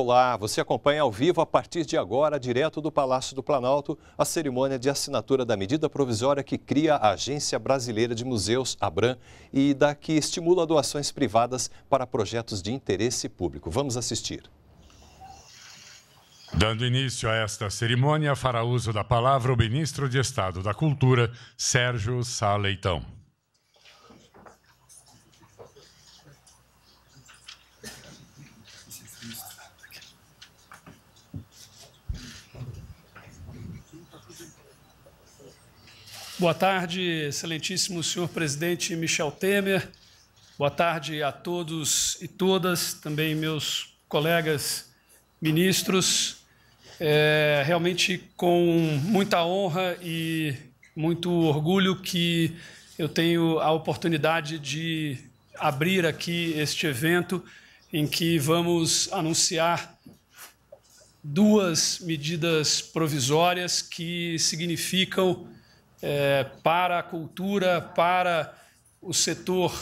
Olá, você acompanha ao vivo a partir de agora, direto do Palácio do Planalto, a cerimônia de assinatura da medida provisória que cria a Agência Brasileira de Museus, ABRAM, e da que estimula doações privadas para projetos de interesse público. Vamos assistir. Dando início a esta cerimônia, fará uso da palavra o ministro de Estado da Cultura, Sérgio Saleitão. Boa tarde, excelentíssimo senhor presidente Michel Temer. Boa tarde a todos e todas, também meus colegas ministros. É realmente com muita honra e muito orgulho que eu tenho a oportunidade de abrir aqui este evento em que vamos anunciar duas medidas provisórias que significam é, para a cultura, para o setor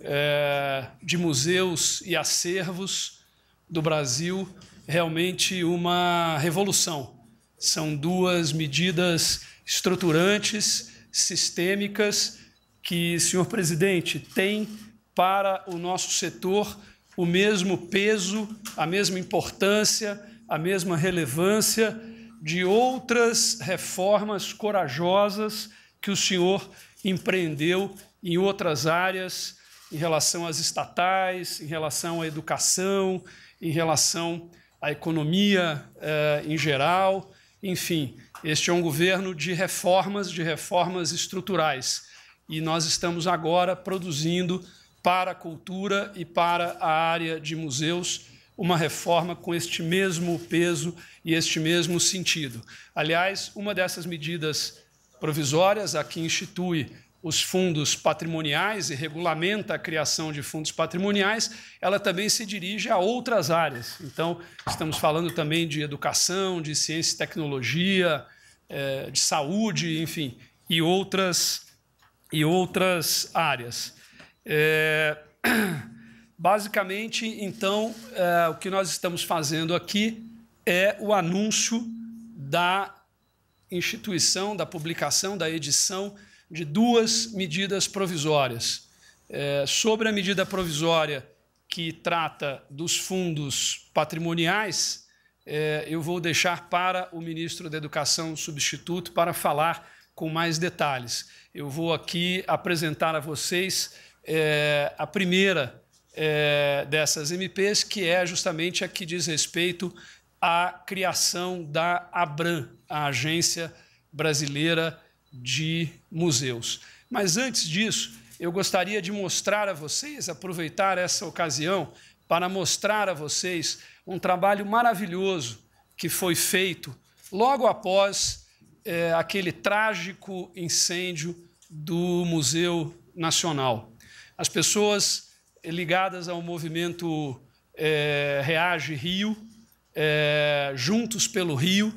é, de museus e acervos do Brasil, realmente uma revolução. São duas medidas estruturantes, sistêmicas, que, senhor presidente, tem para o nosso setor o mesmo peso, a mesma importância, a mesma relevância de outras reformas corajosas que o senhor empreendeu em outras áreas, em relação às estatais, em relação à educação, em relação à economia eh, em geral. Enfim, este é um governo de reformas, de reformas estruturais. E nós estamos agora produzindo para a cultura e para a área de museus uma reforma com este mesmo peso e este mesmo sentido. Aliás, uma dessas medidas provisórias, a que institui os fundos patrimoniais e regulamenta a criação de fundos patrimoniais, ela também se dirige a outras áreas. Então, estamos falando também de educação, de ciência e tecnologia, eh, de saúde, enfim, e outras, e outras áreas. É... Basicamente, então, é, o que nós estamos fazendo aqui é o anúncio da instituição, da publicação, da edição de duas medidas provisórias. É, sobre a medida provisória que trata dos fundos patrimoniais, é, eu vou deixar para o ministro da Educação substituto para falar com mais detalhes. Eu vou aqui apresentar a vocês é, a primeira é, dessas MPs, que é justamente a que diz respeito à criação da ABRAM, a Agência Brasileira de Museus. Mas antes disso, eu gostaria de mostrar a vocês, aproveitar essa ocasião para mostrar a vocês um trabalho maravilhoso que foi feito logo após é, aquele trágico incêndio do Museu Nacional. As pessoas ligadas ao movimento é, Reage Rio, é, Juntos pelo Rio,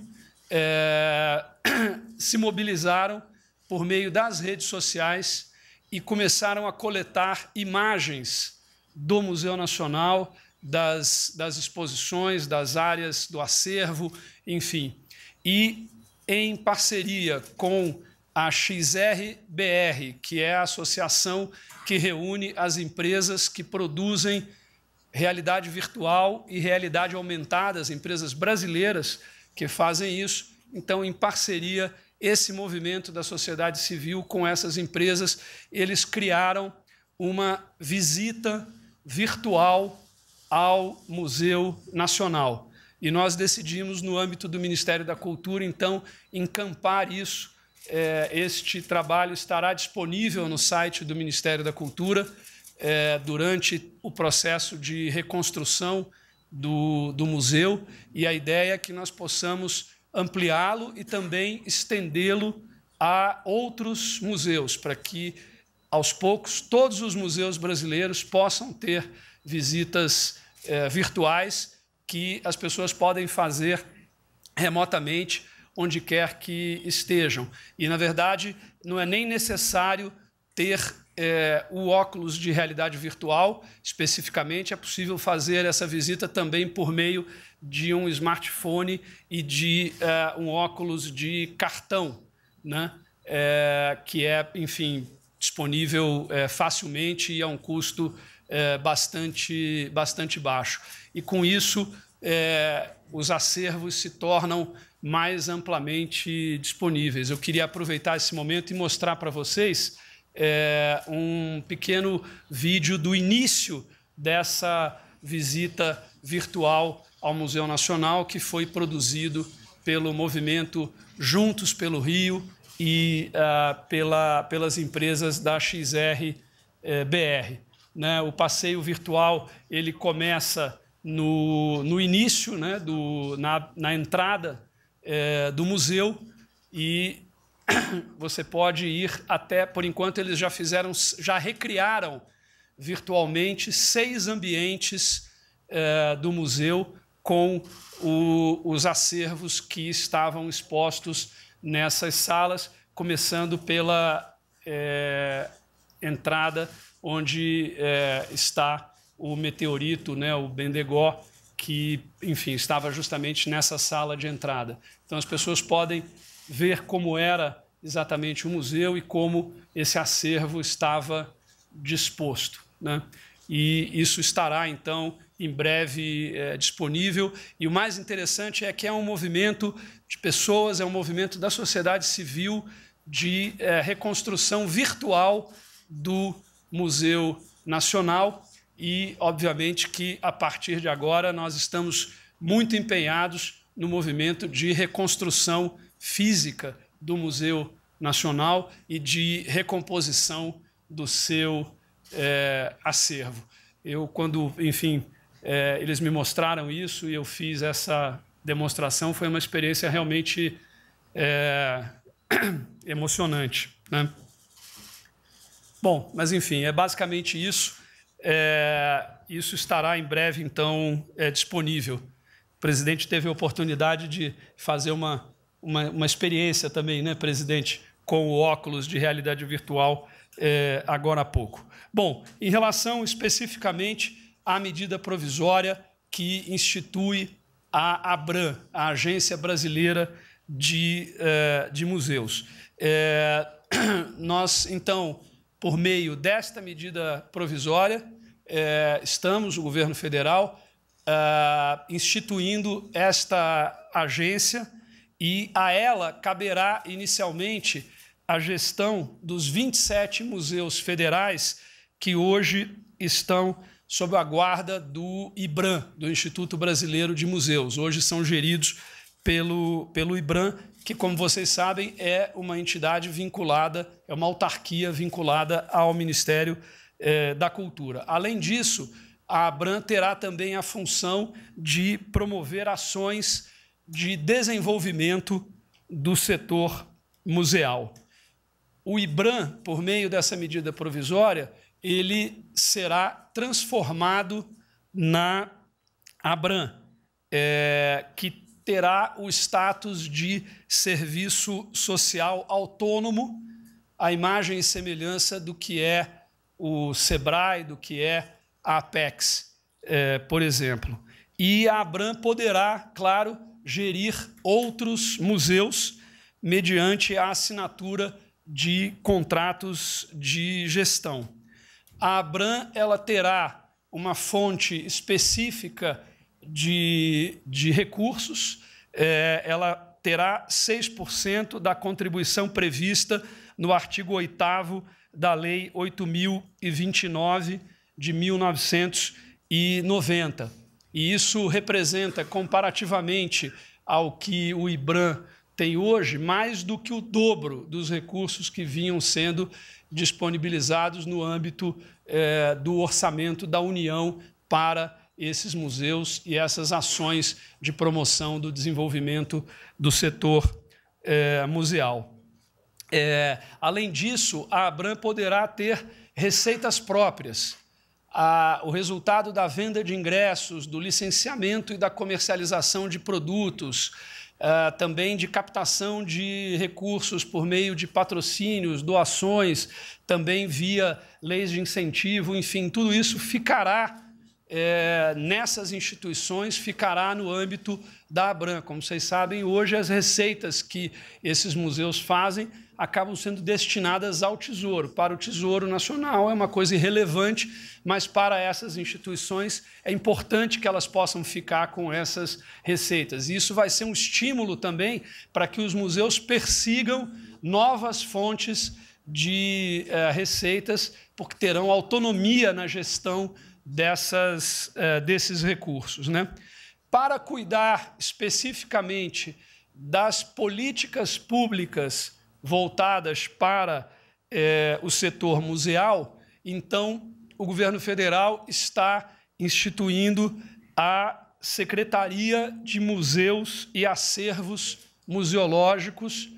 é, se mobilizaram por meio das redes sociais e começaram a coletar imagens do Museu Nacional, das, das exposições, das áreas do acervo, enfim. E em parceria com a XRBR, que é a associação que reúne as empresas que produzem realidade virtual e realidade aumentada, as empresas brasileiras que fazem isso. Então, em parceria, esse movimento da sociedade civil com essas empresas, eles criaram uma visita virtual ao Museu Nacional. E nós decidimos, no âmbito do Ministério da Cultura, então, encampar isso é, este trabalho estará disponível no site do Ministério da Cultura é, durante o processo de reconstrução do, do museu e a ideia é que nós possamos ampliá-lo e também estendê-lo a outros museus, para que, aos poucos, todos os museus brasileiros possam ter visitas é, virtuais que as pessoas podem fazer remotamente onde quer que estejam. E, na verdade, não é nem necessário ter é, o óculos de realidade virtual, especificamente, é possível fazer essa visita também por meio de um smartphone e de é, um óculos de cartão, né? É, que é, enfim, disponível é, facilmente e a um custo é, bastante, bastante baixo. E com isso, é, os acervos se tornam mais amplamente disponíveis. Eu queria aproveitar esse momento e mostrar para vocês é, um pequeno vídeo do início dessa visita virtual ao Museu Nacional, que foi produzido pelo movimento Juntos pelo Rio e uh, pela, pelas empresas da XRBR. Eh, né? O passeio virtual ele começa no, no início, né, do, na, na entrada é, do museu e você pode ir até, por enquanto eles já fizeram, já recriaram virtualmente seis ambientes é, do museu com o, os acervos que estavam expostos nessas salas, começando pela é, entrada onde é, está o meteorito, né, o Bendegó, que, enfim, estava justamente nessa sala de entrada. Então as pessoas podem ver como era exatamente o museu e como esse acervo estava disposto. Né? E isso estará, então, em breve é, disponível. E o mais interessante é que é um movimento de pessoas, é um movimento da sociedade civil de é, reconstrução virtual do Museu Nacional, e, obviamente, que a partir de agora nós estamos muito empenhados no movimento de reconstrução física do Museu Nacional e de recomposição do seu é, acervo. Eu, quando, enfim, é, eles me mostraram isso e eu fiz essa demonstração, foi uma experiência realmente é, emocionante. Né? Bom, mas enfim, é basicamente isso. É, isso estará em breve, então, é, disponível. O presidente teve a oportunidade de fazer uma, uma, uma experiência também, né, presidente, com o óculos de realidade virtual é, agora há pouco. Bom, em relação especificamente à medida provisória que institui a ABRAM, a Agência Brasileira de, é, de Museus. É, nós, então, por meio desta medida provisória, é, estamos, o governo federal, é, instituindo esta agência e a ela caberá inicialmente a gestão dos 27 museus federais que hoje estão sob a guarda do IBRAM, do Instituto Brasileiro de Museus. Hoje são geridos pelo, pelo IBRAM que, como vocês sabem, é uma entidade vinculada, é uma autarquia vinculada ao Ministério é, da Cultura. Além disso, a ABRAM terá também a função de promover ações de desenvolvimento do setor museal. O IBRAM, por meio dessa medida provisória, ele será transformado na ABRAM, é, que terá o status de serviço social autônomo, a imagem e semelhança do que é o SEBRAE, do que é a Apex, eh, por exemplo. E a Abram poderá, claro, gerir outros museus mediante a assinatura de contratos de gestão. A Abram ela terá uma fonte específica de, de recursos, é, ela terá 6% da contribuição prevista no artigo 8 da Lei 8.029 de 1990. E isso representa, comparativamente ao que o IBRAM tem hoje, mais do que o dobro dos recursos que vinham sendo disponibilizados no âmbito eh, do orçamento da União para esses museus e essas ações de promoção do desenvolvimento do setor é, museal. É, além disso, a Abram poderá ter receitas próprias. A, o resultado da venda de ingressos, do licenciamento e da comercialização de produtos, eh, também de captação de recursos por meio de patrocínios, doações, também via leis de incentivo, enfim, tudo isso ficará é, nessas instituições ficará no âmbito da ABRAM. Como vocês sabem, hoje as receitas que esses museus fazem acabam sendo destinadas ao Tesouro. Para o Tesouro Nacional é uma coisa irrelevante, mas para essas instituições é importante que elas possam ficar com essas receitas. E isso vai ser um estímulo também para que os museus persigam novas fontes de eh, receitas, porque terão autonomia na gestão dessas, eh, desses recursos. Né? Para cuidar especificamente das políticas públicas voltadas para eh, o setor museal, então o governo federal está instituindo a Secretaria de Museus e Acervos Museológicos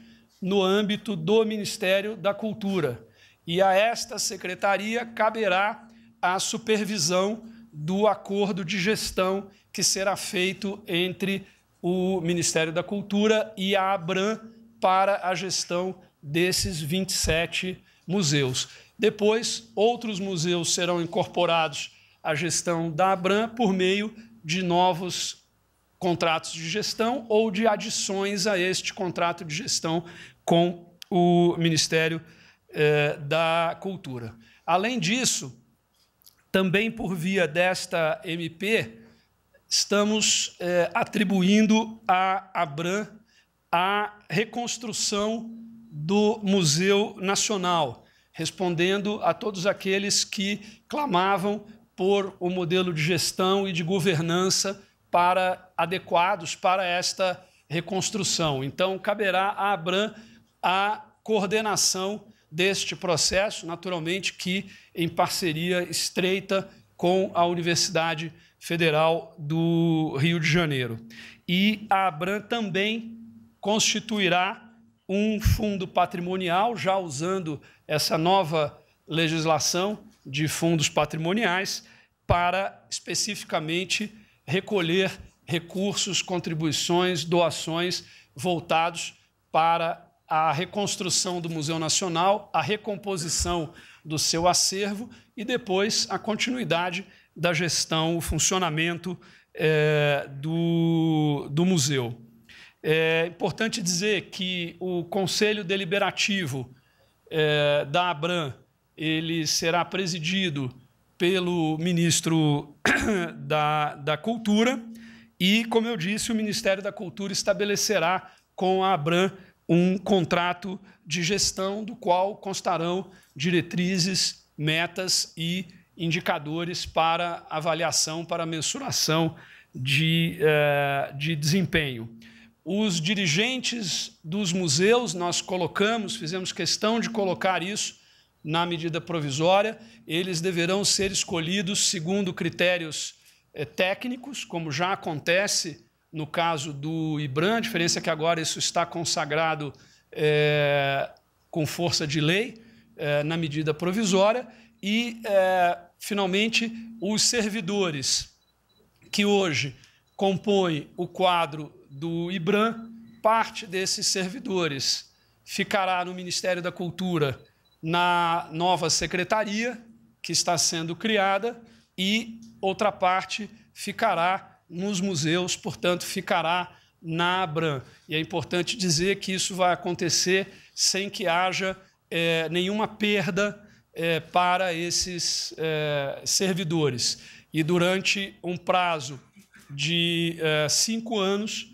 no âmbito do Ministério da Cultura. E a esta secretaria caberá a supervisão do acordo de gestão que será feito entre o Ministério da Cultura e a Abram para a gestão desses 27 museus. Depois, outros museus serão incorporados à gestão da Abram por meio de novos contratos de gestão ou de adições a este contrato de gestão com o Ministério eh, da Cultura. Além disso, também por via desta MP, estamos é, atribuindo à Abram a reconstrução do Museu Nacional, respondendo a todos aqueles que clamavam por o um modelo de gestão e de governança para adequados para esta reconstrução. Então caberá à Abram a coordenação deste processo, naturalmente que em parceria estreita com a Universidade Federal do Rio de Janeiro. E a Abram também constituirá um fundo patrimonial, já usando essa nova legislação de fundos patrimoniais, para especificamente recolher recursos, contribuições, doações voltados para a reconstrução do Museu Nacional, a recomposição do seu acervo e depois a continuidade da gestão, o funcionamento é, do, do museu. É importante dizer que o Conselho Deliberativo é, da ABRAM ele será presidido pelo ministro da, da Cultura e, como eu disse, o Ministério da Cultura estabelecerá com a ABRAM um contrato de gestão do qual constarão diretrizes, metas e indicadores para avaliação, para mensuração de, uh, de desempenho. Os dirigentes dos museus, nós colocamos, fizemos questão de colocar isso na medida provisória, eles deverão ser escolhidos segundo critérios eh, técnicos, como já acontece no caso do IBRAM, a diferença é que agora isso está consagrado é, com força de lei, é, na medida provisória, e, é, finalmente, os servidores que hoje compõem o quadro do IBRAM, parte desses servidores ficará no Ministério da Cultura, na nova secretaria que está sendo criada, e outra parte ficará nos museus, portanto, ficará na ABRAM. E é importante dizer que isso vai acontecer sem que haja é, nenhuma perda é, para esses é, servidores. E durante um prazo de cinco anos,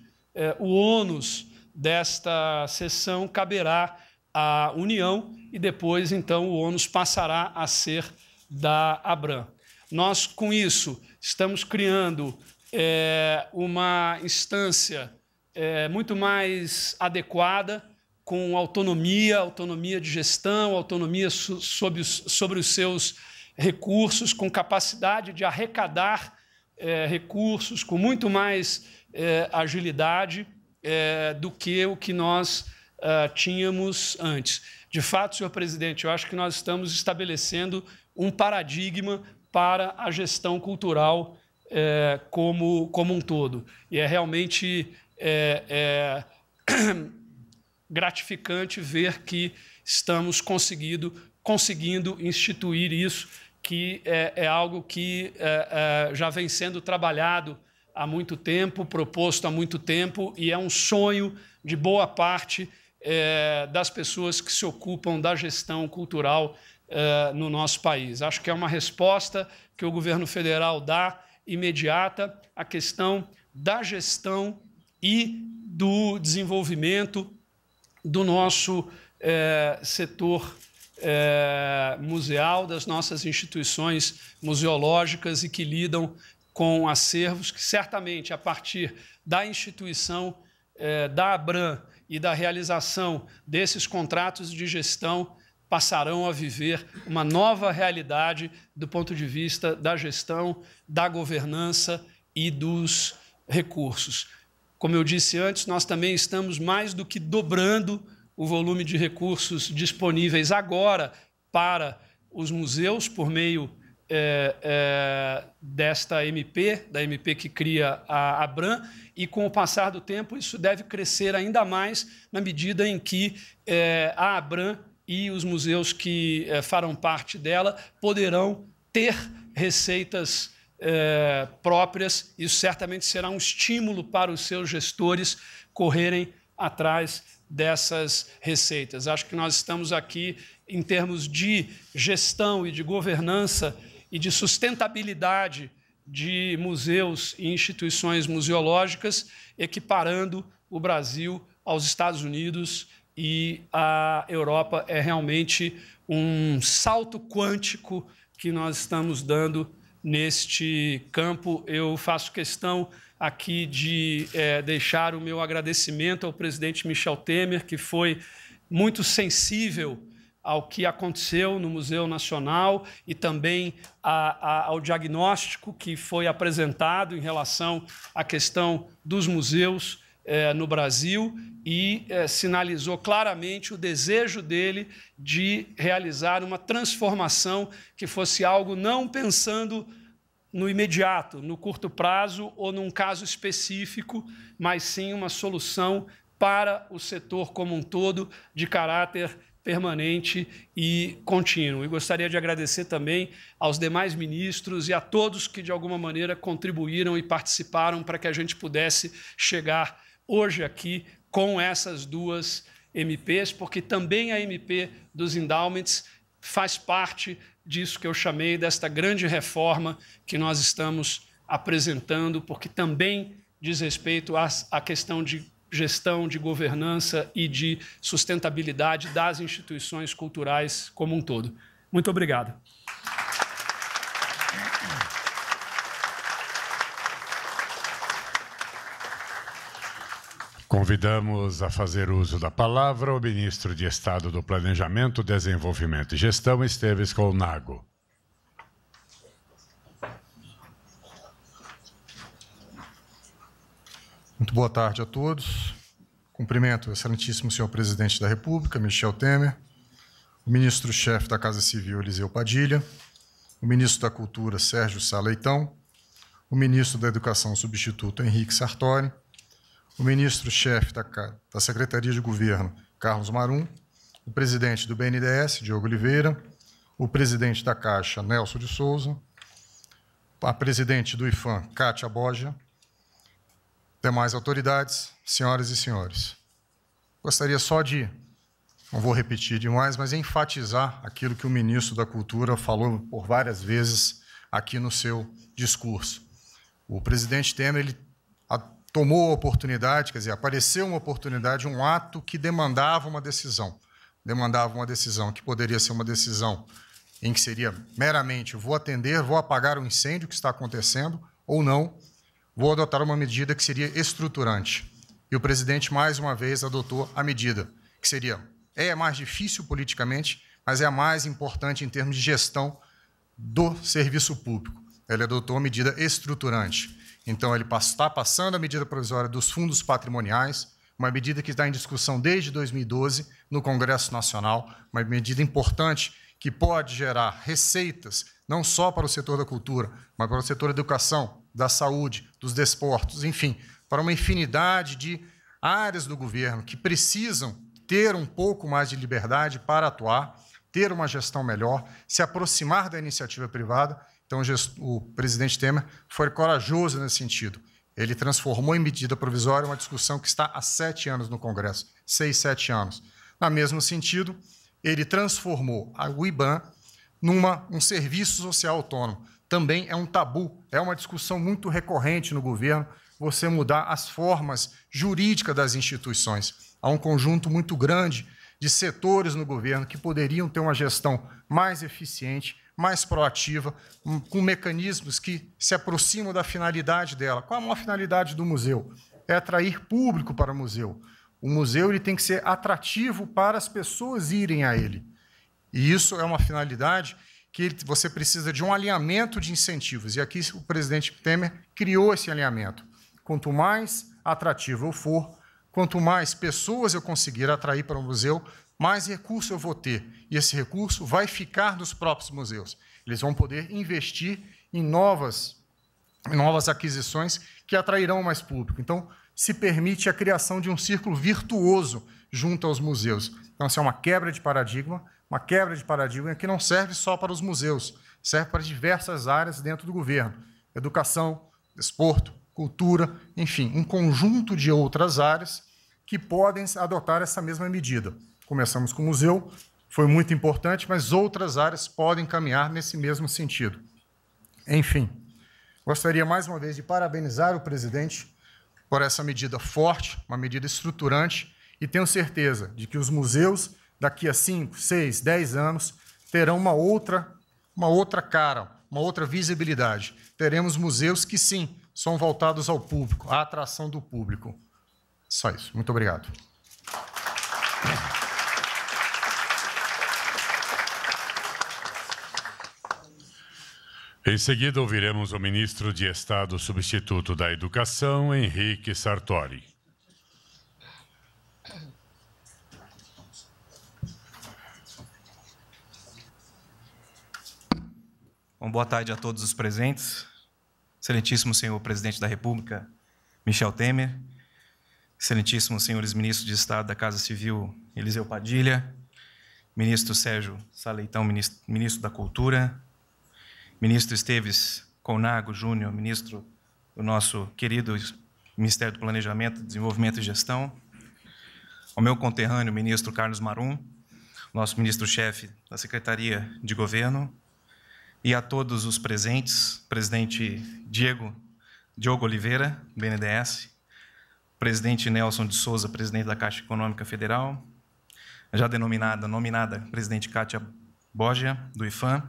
o ônus desta sessão caberá à União e depois, então, o ônus passará a ser da ABRAM. Nós, com isso, estamos criando é, uma instância é, muito mais adequada, com autonomia, autonomia de gestão, autonomia so, sobre, os, sobre os seus recursos, com capacidade de arrecadar é, recursos, com muito mais é, agilidade é, do que o que nós ah, tínhamos antes. De fato, senhor presidente, eu acho que nós estamos estabelecendo um paradigma para a gestão cultural é, como, como um todo. E é realmente é, é gratificante ver que estamos conseguindo, conseguindo instituir isso, que é, é algo que é, é, já vem sendo trabalhado há muito tempo, proposto há muito tempo, e é um sonho de boa parte é, das pessoas que se ocupam da gestão cultural é, no nosso país. Acho que é uma resposta que o governo federal dá imediata a questão da gestão e do desenvolvimento do nosso é, setor é, museal, das nossas instituições museológicas e que lidam com acervos, que certamente a partir da instituição é, da ABRAM e da realização desses contratos de gestão passarão a viver uma nova realidade do ponto de vista da gestão, da governança e dos recursos. Como eu disse antes, nós também estamos mais do que dobrando o volume de recursos disponíveis agora para os museus por meio é, é, desta MP, da MP que cria a Abram, e com o passar do tempo isso deve crescer ainda mais na medida em que é, a Abram e os museus que é, farão parte dela poderão ter receitas é, próprias. Isso certamente será um estímulo para os seus gestores correrem atrás dessas receitas. Acho que nós estamos aqui, em termos de gestão e de governança e de sustentabilidade de museus e instituições museológicas, equiparando o Brasil aos Estados Unidos e a Europa é realmente um salto quântico que nós estamos dando neste campo. Eu faço questão aqui de é, deixar o meu agradecimento ao presidente Michel Temer, que foi muito sensível ao que aconteceu no Museu Nacional e também a, a, ao diagnóstico que foi apresentado em relação à questão dos museus eh, no Brasil e eh, sinalizou claramente o desejo dele de realizar uma transformação que fosse algo não pensando no imediato, no curto prazo ou num caso específico, mas sim uma solução para o setor como um todo de caráter permanente e contínuo. E gostaria de agradecer também aos demais ministros e a todos que, de alguma maneira, contribuíram e participaram para que a gente pudesse chegar hoje aqui com essas duas MPs, porque também a MP dos endowments faz parte disso que eu chamei desta grande reforma que nós estamos apresentando, porque também diz respeito à questão de gestão, de governança e de sustentabilidade das instituições culturais como um todo. Muito obrigado. Convidamos a fazer uso da palavra o ministro de Estado do Planejamento, Desenvolvimento e Gestão, Esteves Colnago. Muito boa tarde a todos. Cumprimento o excelentíssimo senhor presidente da República, Michel Temer, o ministro-chefe da Casa Civil, Eliseu Padilha, o ministro da Cultura, Sérgio Saleitão, o ministro da Educação substituto, Henrique Sartori, o ministro-chefe da, da Secretaria de Governo, Carlos Marum, o presidente do BNDES, Diogo Oliveira, o presidente da Caixa, Nelson de Souza, a presidente do IFAM, Kátia Boja, demais autoridades, senhoras e senhores. Gostaria só de, não vou repetir demais, mas enfatizar aquilo que o ministro da Cultura falou por várias vezes aqui no seu discurso. O presidente Temer ele tomou a oportunidade, quer dizer, apareceu uma oportunidade, um ato que demandava uma decisão. Demandava uma decisão que poderia ser uma decisão em que seria meramente vou atender, vou apagar o incêndio que está acontecendo ou não, vou adotar uma medida que seria estruturante. E o presidente mais uma vez adotou a medida que seria é mais difícil politicamente, mas é a mais importante em termos de gestão do serviço público. Ele adotou a medida estruturante. Então, ele está passando a medida provisória dos fundos patrimoniais, uma medida que está em discussão desde 2012 no Congresso Nacional, uma medida importante que pode gerar receitas não só para o setor da cultura, mas para o setor da educação, da saúde, dos desportos, enfim, para uma infinidade de áreas do governo que precisam ter um pouco mais de liberdade para atuar, ter uma gestão melhor, se aproximar da iniciativa privada então, o presidente Temer foi corajoso nesse sentido. Ele transformou em medida provisória uma discussão que está há sete anos no Congresso seis, sete anos. No mesmo sentido, ele transformou a IBAN numa, um serviço social autônomo. Também é um tabu, é uma discussão muito recorrente no governo você mudar as formas jurídicas das instituições. Há um conjunto muito grande de setores no governo que poderiam ter uma gestão mais eficiente mais proativa, com mecanismos que se aproximam da finalidade dela. Qual é a maior finalidade do museu? É atrair público para o museu. O museu ele tem que ser atrativo para as pessoas irem a ele. E isso é uma finalidade que você precisa de um alinhamento de incentivos. E aqui o presidente Temer criou esse alinhamento. Quanto mais atrativo eu for, quanto mais pessoas eu conseguir atrair para o museu, mais recurso eu vou ter. E esse recurso vai ficar dos próprios museus. Eles vão poder investir em novas, em novas aquisições que atrairão mais público. Então, se permite a criação de um círculo virtuoso junto aos museus. Então, isso é uma quebra de paradigma, uma quebra de paradigma que não serve só para os museus, serve para diversas áreas dentro do governo: educação, desporto, cultura, enfim, um conjunto de outras áreas que podem adotar essa mesma medida começamos com o museu, foi muito importante, mas outras áreas podem caminhar nesse mesmo sentido. Enfim, gostaria mais uma vez de parabenizar o presidente por essa medida forte, uma medida estruturante, e tenho certeza de que os museus, daqui a 5, 6, 10 anos, terão uma outra, uma outra cara, uma outra visibilidade. Teremos museus que, sim, são voltados ao público, à atração do público. Só isso. Muito obrigado. Em seguida, ouviremos o ministro de Estado substituto da Educação, Henrique Sartori. Bom, boa tarde a todos os presentes. Excelentíssimo senhor presidente da República, Michel Temer. Excelentíssimos senhores ministros de Estado da Casa Civil, Eliseu Padilha. Ministro Sérgio Saleitão, ministro da Cultura ministro Esteves Conago Júnior, ministro do nosso querido Ministério do Planejamento, Desenvolvimento e Gestão, ao meu conterrâneo, ministro Carlos Marum, nosso ministro-chefe da Secretaria de Governo, e a todos os presentes, presidente Diego Diogo Oliveira, BNDES, presidente Nelson de Souza, presidente da Caixa Econômica Federal, já denominada, nominada presidente Kátia Borgia, do IFAM,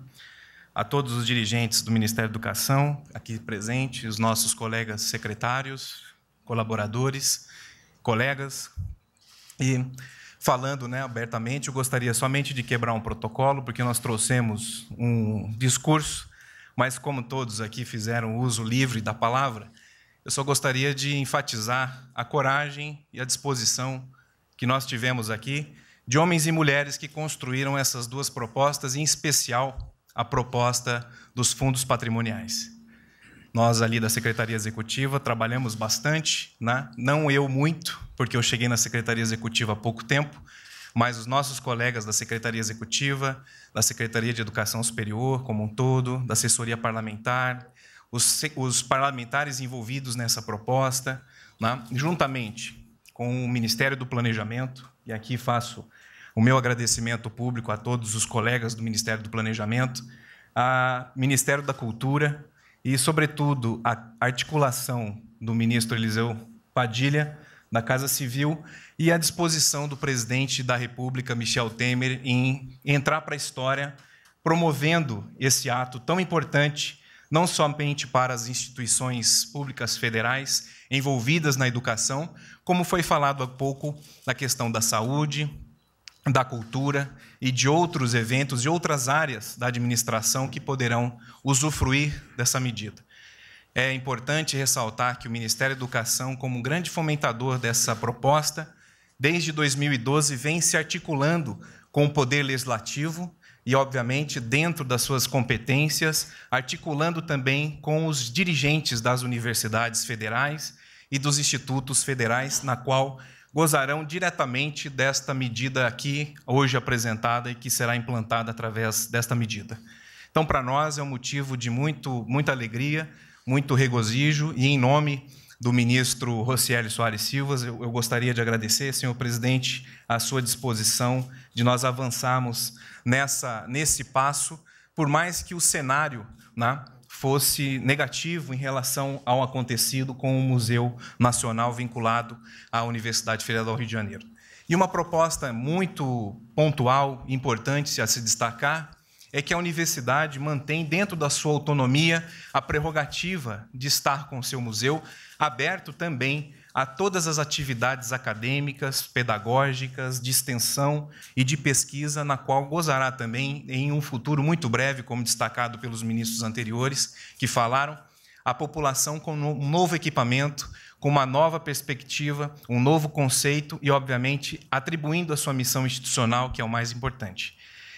a todos os dirigentes do Ministério da Educação aqui presentes, os nossos colegas secretários, colaboradores, colegas. E falando né, abertamente, eu gostaria somente de quebrar um protocolo, porque nós trouxemos um discurso, mas como todos aqui fizeram uso livre da palavra, eu só gostaria de enfatizar a coragem e a disposição que nós tivemos aqui de homens e mulheres que construíram essas duas propostas, em especial a proposta dos fundos patrimoniais. Nós ali da Secretaria Executiva trabalhamos bastante, né? não eu muito, porque eu cheguei na Secretaria Executiva há pouco tempo, mas os nossos colegas da Secretaria Executiva, da Secretaria de Educação Superior como um todo, da assessoria parlamentar, os, os parlamentares envolvidos nessa proposta, né? juntamente com o Ministério do Planejamento, e aqui faço o meu agradecimento público a todos os colegas do Ministério do Planejamento, a Ministério da Cultura e, sobretudo, a articulação do ministro Eliseu Padilha da Casa Civil e a disposição do presidente da República, Michel Temer, em entrar para a história promovendo esse ato tão importante, não somente para as instituições públicas federais envolvidas na educação, como foi falado há pouco na questão da saúde, da cultura e de outros eventos e outras áreas da administração que poderão usufruir dessa medida. É importante ressaltar que o Ministério da Educação, como um grande fomentador dessa proposta, desde 2012 vem se articulando com o Poder Legislativo e, obviamente, dentro das suas competências, articulando também com os dirigentes das universidades federais e dos institutos federais, na qual gozarão diretamente desta medida aqui, hoje apresentada e que será implantada através desta medida. Então, para nós é um motivo de muito, muita alegria, muito regozijo, e em nome do ministro Rocieli Soares Silvas, eu, eu gostaria de agradecer, senhor presidente, a sua disposição de nós avançarmos nessa, nesse passo, por mais que o cenário. Né, fosse negativo em relação ao acontecido com o Museu Nacional vinculado à Universidade Federal do Rio de Janeiro. E uma proposta muito pontual, importante a se destacar, é que a universidade mantém dentro da sua autonomia a prerrogativa de estar com o seu museu aberto também a todas as atividades acadêmicas, pedagógicas, de extensão e de pesquisa, na qual gozará também, em um futuro muito breve, como destacado pelos ministros anteriores que falaram, a população com um novo equipamento, com uma nova perspectiva, um novo conceito e, obviamente, atribuindo a sua missão institucional, que é o mais importante.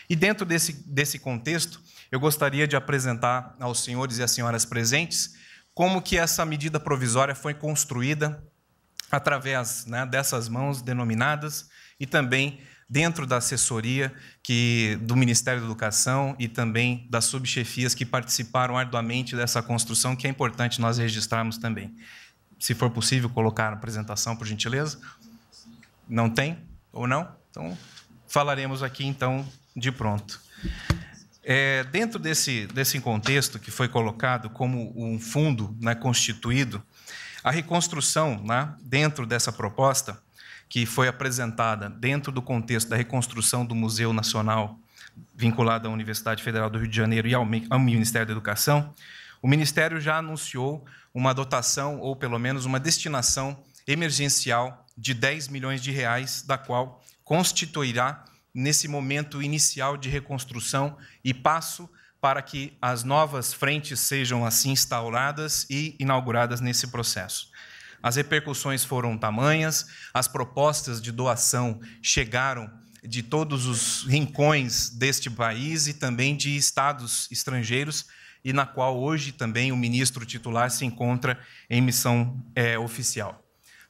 E dentro desse, desse contexto, eu gostaria de apresentar aos senhores e às senhoras presentes como que essa medida provisória foi construída através né, dessas mãos denominadas e também dentro da assessoria que do Ministério da Educação e também das subchefias que participaram arduamente dessa construção, que é importante nós registrarmos também. Se for possível colocar a apresentação, por gentileza. Não tem ou não? Então falaremos aqui então de pronto. É, dentro desse, desse contexto que foi colocado como um fundo né, constituído a reconstrução, né, dentro dessa proposta, que foi apresentada dentro do contexto da reconstrução do Museu Nacional vinculado à Universidade Federal do Rio de Janeiro e ao, Ministério da Educação, o Ministério já anunciou uma dotação, ou pelo menos uma destinação emergencial de 10 milhões de reais, da qual constituirá, nesse momento inicial de reconstrução e passo para que as novas frentes sejam assim instauradas e inauguradas nesse processo. As repercussões foram tamanhas, as propostas de doação chegaram de todos os rincões deste país e também de estados estrangeiros, e na qual hoje também o ministro titular se encontra em missão é, oficial.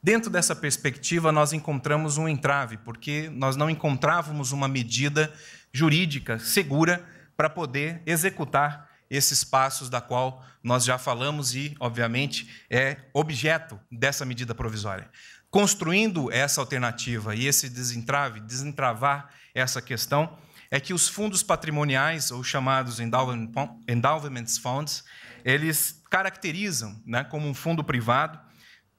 Dentro dessa perspectiva, nós encontramos um entrave, porque nós não encontrávamos uma medida jurídica segura para poder executar esses passos da qual nós já falamos e, obviamente, é objeto dessa medida provisória. Construindo essa alternativa e esse desentrave, desentravar essa questão, é que os fundos patrimoniais, ou chamados endowments funds, eles caracterizam né, como um fundo privado,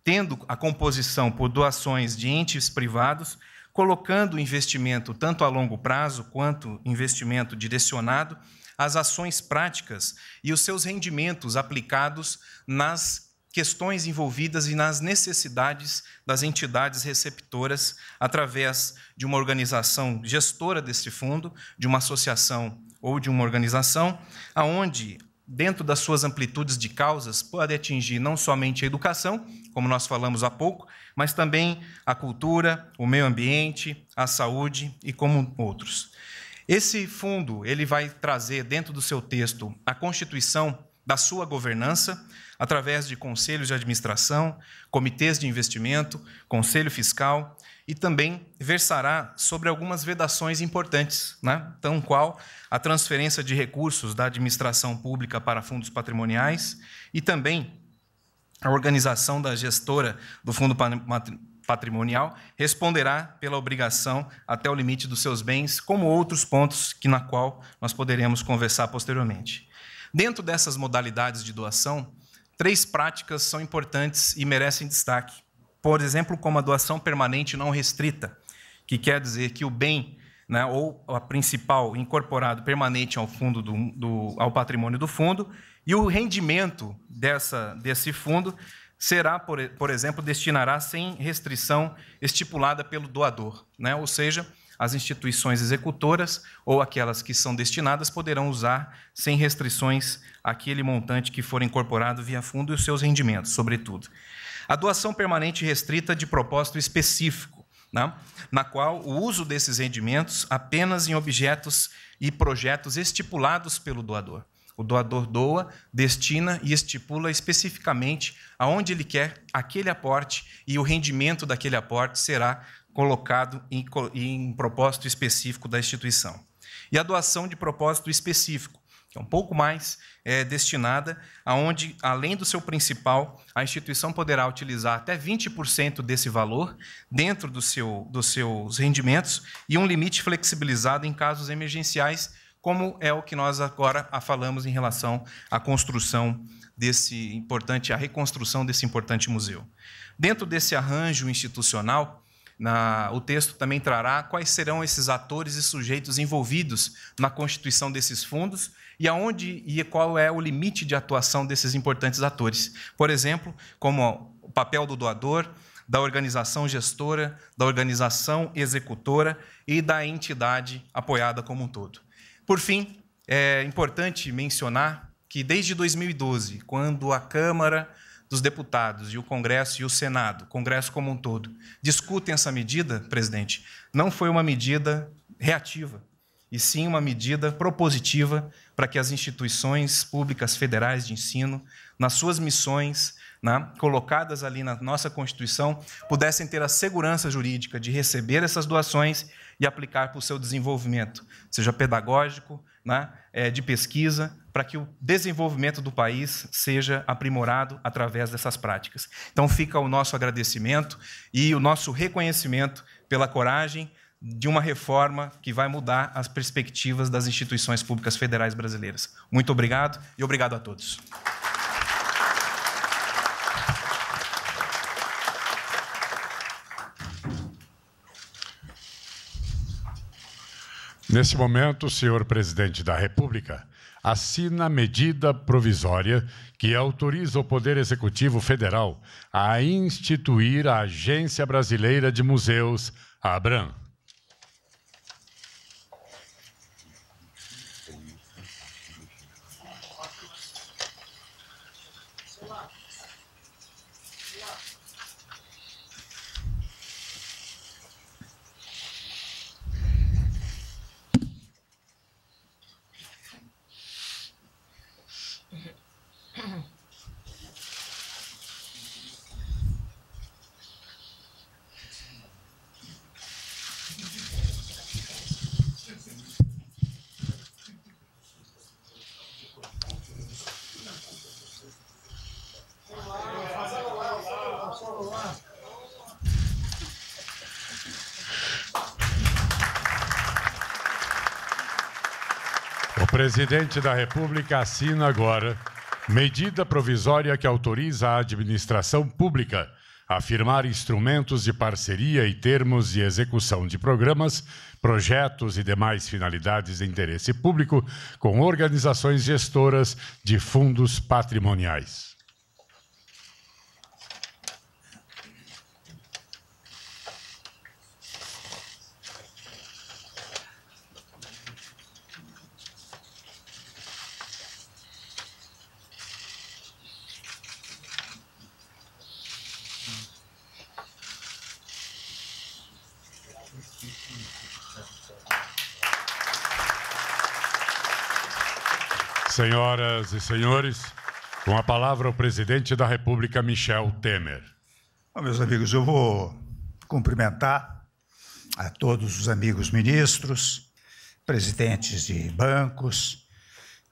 tendo a composição por doações de entes privados colocando investimento tanto a longo prazo quanto investimento direcionado às ações práticas e os seus rendimentos aplicados nas questões envolvidas e nas necessidades das entidades receptoras através de uma organização gestora deste fundo, de uma associação ou de uma organização, aonde dentro das suas amplitudes de causas pode atingir não somente a educação, como nós falamos há pouco, mas também a cultura, o meio ambiente, a saúde e como outros. Esse fundo, ele vai trazer dentro do seu texto a constituição da sua governança, através de conselhos de administração, comitês de investimento, conselho fiscal e também versará sobre algumas vedações importantes, né? tão qual a transferência de recursos da administração pública para fundos patrimoniais e também a organização da gestora do fundo patrimonial responderá pela obrigação até o limite dos seus bens, como outros pontos que na qual nós poderemos conversar posteriormente. Dentro dessas modalidades de doação, três práticas são importantes e merecem destaque. Por exemplo, como a doação permanente não restrita, que quer dizer que o bem né, ou a principal incorporado permanente ao fundo do, do, ao patrimônio do fundo e o rendimento dessa, desse fundo será, por, por exemplo, destinará sem restrição estipulada pelo doador. Né? Ou seja, as instituições executoras ou aquelas que são destinadas poderão usar sem restrições aquele montante que for incorporado via fundo e os seus rendimentos, sobretudo. A doação permanente restrita de propósito específico, né? na qual o uso desses rendimentos apenas em objetos e projetos estipulados pelo doador. O doador doa, destina e estipula especificamente aonde ele quer aquele aporte e o rendimento daquele aporte será colocado em, em propósito específico da instituição. E a doação de propósito específico que é um pouco mais é, destinada, aonde, além do seu principal, a instituição poderá utilizar até 20% desse valor dentro do seu, dos seus rendimentos e um limite flexibilizado em casos emergenciais como é o que nós agora falamos em relação à construção desse importante, à reconstrução desse importante museu. Dentro desse arranjo institucional, na, o texto também trará quais serão esses atores e sujeitos envolvidos na constituição desses fundos e aonde e qual é o limite de atuação desses importantes atores. Por exemplo, como o papel do doador, da organização gestora, da organização executora e da entidade apoiada como um todo. Por fim, é importante mencionar que desde 2012, quando a Câmara dos Deputados e o Congresso e o Senado, Congresso como um todo, discutem essa medida, presidente, não foi uma medida reativa, e sim uma medida propositiva para que as instituições públicas federais de ensino, nas suas missões, né, colocadas ali na nossa Constituição, pudessem ter a segurança jurídica de receber essas doações e aplicar para o seu desenvolvimento, seja pedagógico, né, é, de pesquisa, para que o desenvolvimento do país seja aprimorado através dessas práticas. Então, fica o nosso agradecimento e o nosso reconhecimento pela coragem de uma reforma que vai mudar as perspectivas das instituições públicas federais brasileiras. Muito obrigado e obrigado a todos. Nesse momento, o senhor presidente da República assina medida provisória que autoriza o Poder Executivo Federal a instituir a Agência Brasileira de Museus, a ABRAM. presidente da República assina agora medida provisória que autoriza a administração pública a firmar instrumentos de parceria e termos de execução de programas, projetos e demais finalidades de interesse público com organizações gestoras de fundos patrimoniais. Senhoras e senhores, com a palavra o presidente da República, Michel Temer. Bom, meus amigos, eu vou cumprimentar a todos os amigos ministros, presidentes de bancos,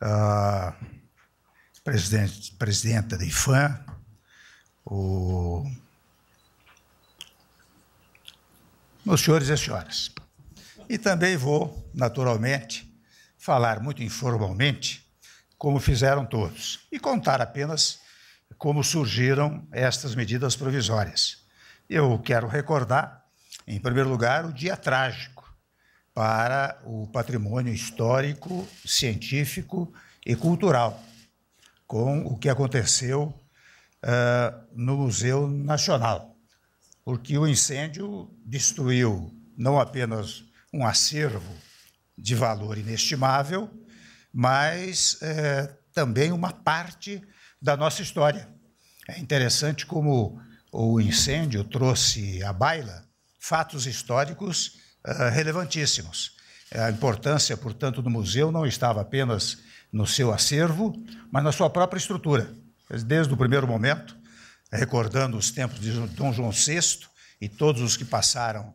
uh, presidente, presidenta da IFAM, o... os senhores e as senhoras. E também vou, naturalmente, falar muito informalmente como fizeram todos, e contar apenas como surgiram estas medidas provisórias. Eu quero recordar, em primeiro lugar, o dia trágico para o patrimônio histórico, científico e cultural, com o que aconteceu uh, no Museu Nacional, porque o incêndio destruiu não apenas um acervo de valor inestimável, mas é, também uma parte da nossa história. É interessante como o incêndio trouxe à baila fatos históricos uh, relevantíssimos. A importância, portanto, do museu não estava apenas no seu acervo, mas na sua própria estrutura. Desde o primeiro momento, recordando os tempos de Dom João VI e todos os que passaram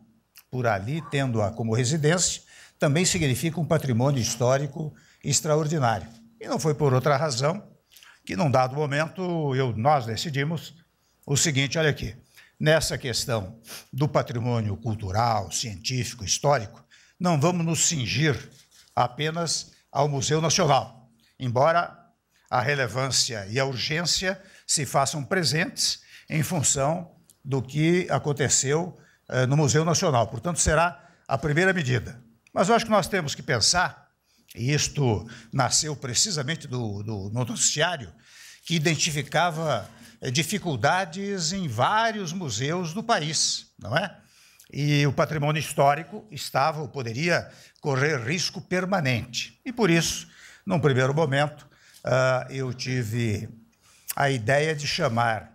por ali, tendo-a como residência, também significa um patrimônio histórico extraordinária. E não foi por outra razão que, num dado momento, eu, nós decidimos o seguinte: olha aqui, nessa questão do patrimônio cultural, científico, histórico, não vamos nos cingir apenas ao Museu Nacional, embora a relevância e a urgência se façam presentes em função do que aconteceu eh, no Museu Nacional. Portanto, será a primeira medida. Mas eu acho que nós temos que pensar e isto nasceu precisamente do, do noticiário, que identificava eh, dificuldades em vários museus do país, não é? E o patrimônio histórico estava ou poderia correr risco permanente. E por isso, num primeiro momento, ah, eu tive a ideia de chamar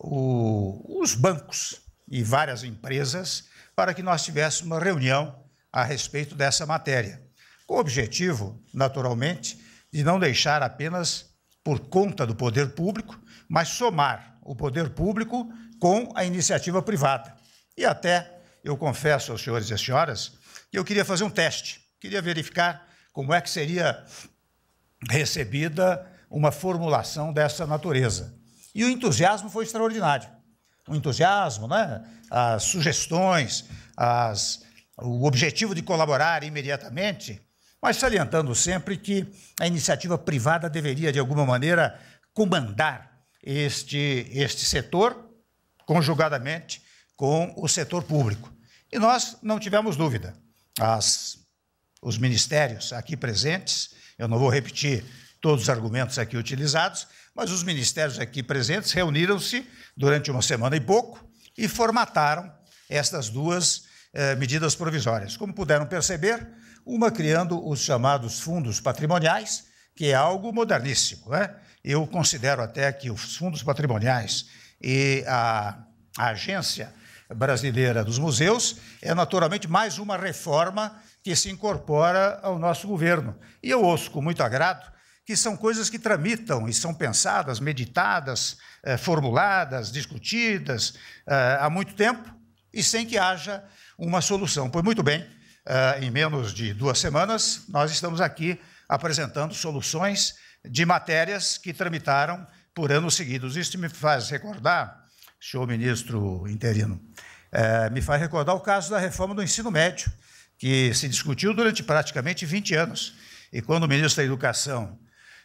o, os bancos e várias empresas para que nós tivéssemos uma reunião a respeito dessa matéria com o objetivo, naturalmente, de não deixar apenas por conta do poder público, mas somar o poder público com a iniciativa privada. E até, eu confesso aos senhores e senhoras, que eu queria fazer um teste, queria verificar como é que seria recebida uma formulação dessa natureza. E o entusiasmo foi extraordinário. O entusiasmo, né? as sugestões, as, o objetivo de colaborar imediatamente mas salientando sempre que a iniciativa privada deveria, de alguma maneira, comandar este, este setor, conjugadamente com o setor público. E nós não tivemos dúvida. As, os ministérios aqui presentes, eu não vou repetir todos os argumentos aqui utilizados, mas os ministérios aqui presentes reuniram-se durante uma semana e pouco e formataram estas duas eh, medidas provisórias. Como puderam perceber, uma criando os chamados fundos patrimoniais, que é algo moderníssimo. Né? Eu considero até que os fundos patrimoniais e a, a Agência Brasileira dos Museus é naturalmente mais uma reforma que se incorpora ao nosso governo. E eu ouço com muito agrado que são coisas que tramitam e são pensadas, meditadas, eh, formuladas, discutidas eh, há muito tempo e sem que haja uma solução. Pois muito bem, ah, em menos de duas semanas, nós estamos aqui apresentando soluções de matérias que tramitaram por anos seguidos. Isso me faz recordar, senhor ministro interino, é, me faz recordar o caso da reforma do ensino médio, que se discutiu durante praticamente 20 anos. E quando o ministro da Educação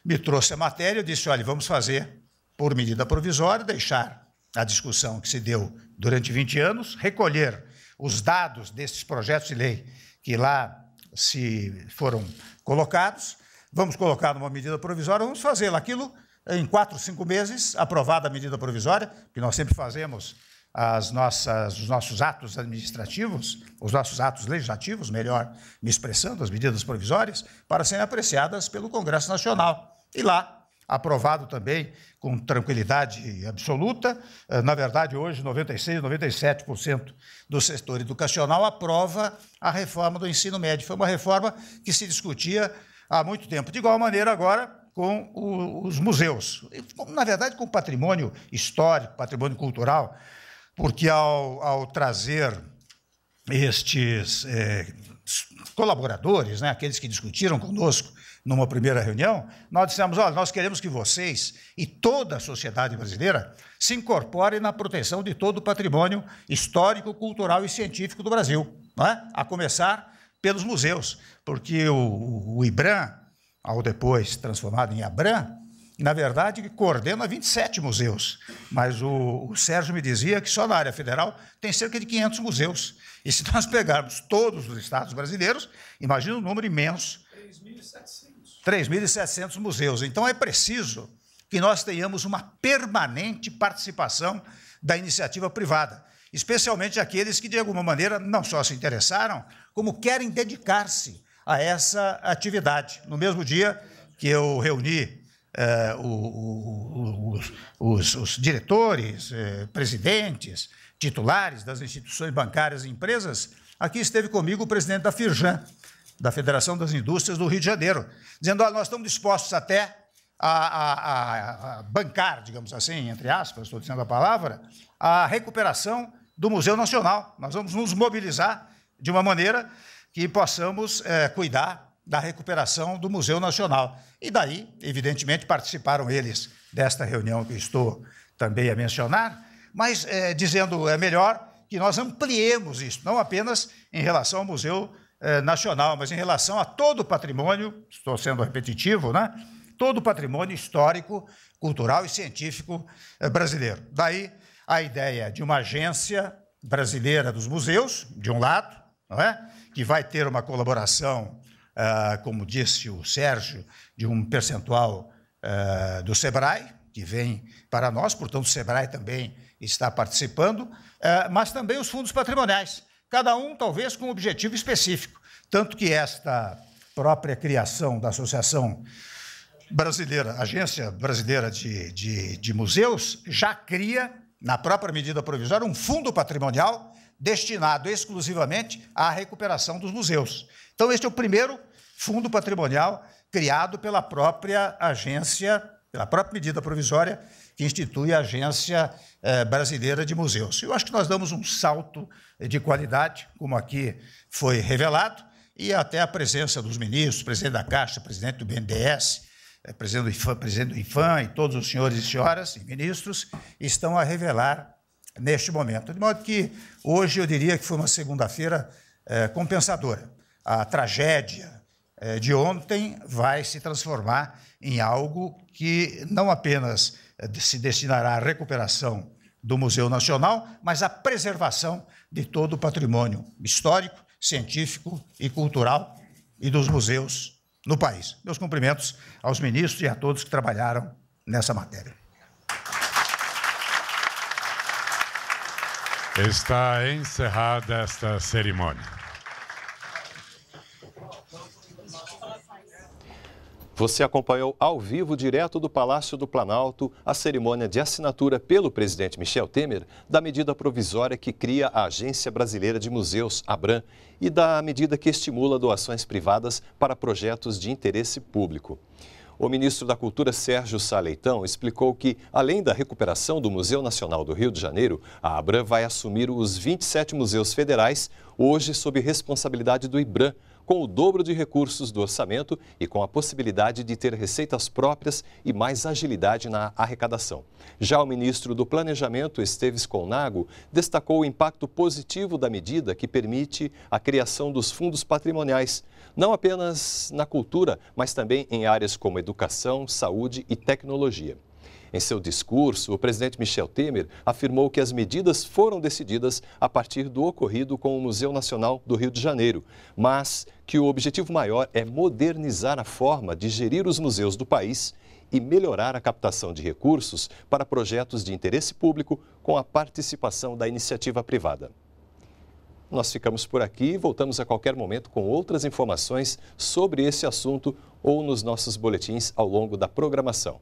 me trouxe a matéria, eu disse: olha, vamos fazer por medida provisória, deixar a discussão que se deu durante 20 anos, recolher os dados desses projetos de lei que lá se foram colocados. Vamos colocar numa medida provisória, vamos fazê-la. Aquilo, em quatro, cinco meses, aprovada a medida provisória, que nós sempre fazemos as nossas, os nossos atos administrativos, os nossos atos legislativos, melhor me expressando, as medidas provisórias, para serem apreciadas pelo Congresso Nacional. E lá aprovado também com tranquilidade absoluta. Eh, na verdade, hoje, 96%, 97% do setor educacional aprova a reforma do ensino médio. Foi uma reforma que se discutia há muito tempo. De igual maneira, agora, com os museus. Na verdade, com o patrimônio histórico, patrimônio cultural, porque ao, ao trazer estes é, colaboradores, né, aqueles que discutiram conosco numa primeira reunião, nós dissemos: olha, nós queremos que vocês e toda a sociedade brasileira se incorporem na proteção de todo o patrimônio histórico, cultural e científico do Brasil, é? a começar pelos museus, porque o, o IBRAM, ao depois transformado em ABRAM, na verdade, coordena 27 museus, mas o, o, Sérgio me dizia que só na área federal tem cerca de 500 museus. E se nós pegarmos todos os estados brasileiros, imagina um número imenso. 3.700. 3.700 museus. Então é preciso que nós tenhamos uma permanente participação da iniciativa privada, especialmente aqueles que, de alguma maneira, não só se interessaram, como querem dedicar-se a essa atividade. No mesmo dia que eu reuni eh, o, o, o, os, os, diretores, eh, presidentes, titulares das instituições bancárias e empresas, aqui esteve comigo o presidente da Firjan, da Federação das Indústrias do Rio de Janeiro, dizendo: olha, nós estamos dispostos até a, a, a, bancar, digamos assim, entre aspas, estou dizendo a palavra, a recuperação do Museu Nacional. Nós vamos nos mobilizar de uma maneira que possamos é, cuidar da recuperação do Museu Nacional. E daí, evidentemente, participaram eles desta reunião que estou também a mencionar, mas é, dizendo é melhor que nós ampliemos isso, não apenas em relação ao Museu Nacional eh, nacional, mas em relação a todo o patrimônio, estou sendo repetitivo, né? todo o patrimônio histórico, cultural e científico eh, brasileiro. Daí a ideia de uma agência brasileira dos museus, de um lado, não é? que vai ter uma colaboração, eh, como disse o Sérgio, de um percentual do SEBRAE, que vem para nós, portanto, o SEBRAE também está participando, mas também os fundos patrimoniais, cada um talvez com um objetivo específico. Tanto que esta própria criação da Associação Brasileira, Agência Brasileira de, de, de Museus, já cria, na própria medida provisória, um fundo patrimonial destinado exclusivamente à recuperação dos museus. Então, este é o primeiro fundo patrimonial criado pela própria agência, pela própria medida provisória que institui a Agência eh, Brasileira de Museus. Eu acho que nós damos um salto de qualidade, como aqui foi revelado, e até a presença dos ministros, presidente da Caixa, presidente do BNDES, eh, presidente do IFAM, presidente do IFAM e todos os senhores e senhoras e ministros estão a revelar neste momento. De modo que hoje eu diria que foi uma segunda-feira eh, compensadora. A tragédia eh, de ontem vai se transformar em algo que não apenas eh, se destinará à recuperação do Museu Nacional, mas à preservação de todo o patrimônio histórico, científico e cultural e dos museus no país. Meus cumprimentos aos ministros e a todos que trabalharam nessa matéria. Está encerrada esta cerimônia. Você acompanhou ao vivo, direto do Palácio do Planalto, a cerimônia de assinatura pelo presidente Michel Temer da medida provisória que cria a Agência Brasileira de Museus, ABRAM, e da medida que estimula doações privadas para projetos de interesse público. O ministro da Cultura, Sérgio Saleitão, explicou que, além da recuperação do Museu Nacional do Rio de Janeiro, a ABRAM vai assumir os 27 museus federais, hoje sob responsabilidade do IBRAM, com o dobro de recursos do orçamento e com a possibilidade de ter receitas próprias e mais agilidade na arrecadação. Já o ministro do Planejamento, Esteves Colnago, destacou o impacto positivo da medida que permite a criação dos fundos patrimoniais, não apenas na cultura, mas também em áreas como educação, saúde e tecnologia. Em seu discurso, o presidente Michel Temer afirmou que as medidas foram decididas a partir do ocorrido com o Museu Nacional do Rio de Janeiro, mas que o objetivo maior é modernizar a forma de gerir os museus do país e melhorar a captação de recursos para projetos de interesse público com a participação da iniciativa privada. Nós ficamos por aqui e voltamos a qualquer momento com outras informações sobre esse assunto ou nos nossos boletins ao longo da programação.